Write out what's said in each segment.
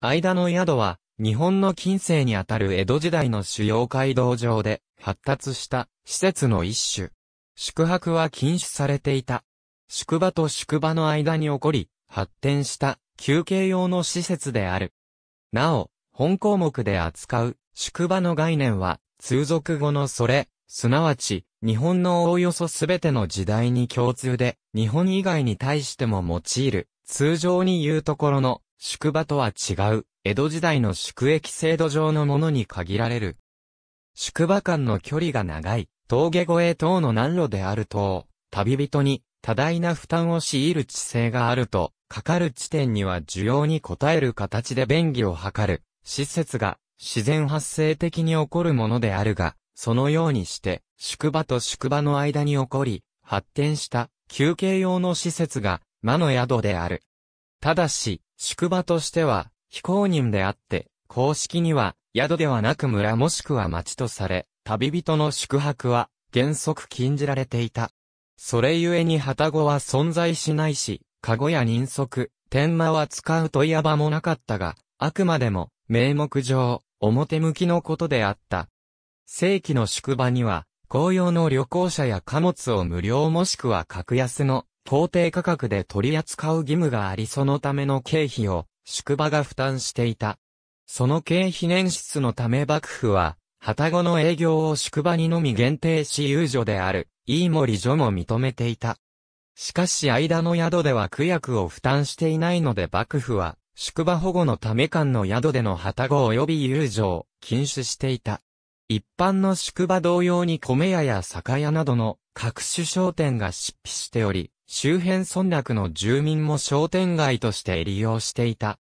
間の宿は、日本の近世にあたる江戸時代の主要街道上で発達した施設の一種。宿泊は禁止されていた。宿場と宿場の間に起こり、発展した休憩用の施設である。なお、本項目で扱う宿場の概念は、通俗語のそれ、すなわち、日本のおおよそすべての時代に共通で、日本以外に対しても用いる、通常に言うところの宿場とは違う、江戸時代の宿駅制度上のものに限られる。宿場間の距離が長い、峠越え等の難路であると、旅人に多大な負担を強いる地勢があると、かかる地点には需要に応える形で便宜を図る、施設が自然発生的に起こるものであるが、そのようにして、宿場と宿場の間に起こり、発展した休憩用の施設が、魔の宿である。ただし、宿場としては、非公認であって、公式には、宿ではなく村もしくは町とされ、旅人の宿泊は、原則禁じられていた。それゆえに旗子は存在しないし、籠や人足、天馬は使うといわばもなかったが、あくまでも、名目上、表向きのことであった。正規の宿場には、紅葉の旅行者や貨物を無料もしくは格安の法定価格で取り扱う義務がありそのための経費を宿場が負担していた。その経費捻出のため幕府は、旗子の営業を宿場にのみ限定し遊女である、飯森女も認めていた。しかし間の宿では区役を負担していないので幕府は、宿場保護のため間の宿での旗子及び遊女を禁止していた。一般の宿場同様に米屋や酒屋などの各種商店が出費しており、周辺村落の住民も商店街として利用していた。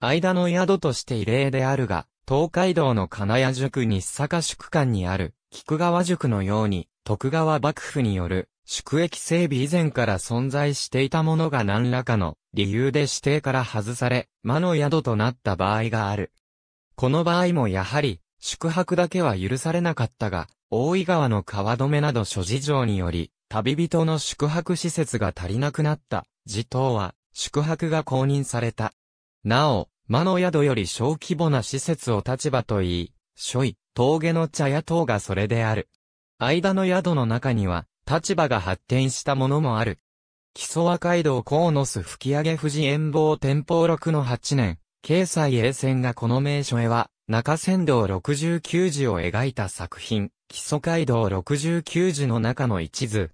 間の宿として異例であるが、東海道の金谷宿日坂宿間にある、菊川宿のように、徳川幕府による宿駅整備以前から存在していたものが何らかの理由で指定から外され、魔の宿となった場合がある。この場合もやはり、宿泊だけは許されなかったが、大井川の川止めなど諸事情により、旅人の宿泊施設が足りなくなった自頭は宿泊が公認された。なお、魔の宿より小規模な施設を立場と言い、諸位、峠の茶屋等がそれである。間の宿の中には、立場が発展したものもある。木曽和街道河野巣吹上富士遠望天保六の八年、経済衛線がこの名所へは、中山道六十九時を描いた作品、基礎街道六十九時の中の一図、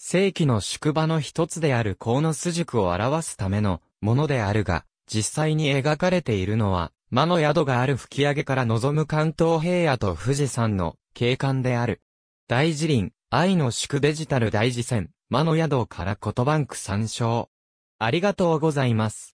正規の宿場の一つである河野巣塾を表すためのものであるが、実際に描かれているのは、魔の宿がある吹上から望む関東平野と富士山の景観である。大辞林、愛の宿デジタル大辞線、魔の宿から言葉んく参照。ありがとうございます。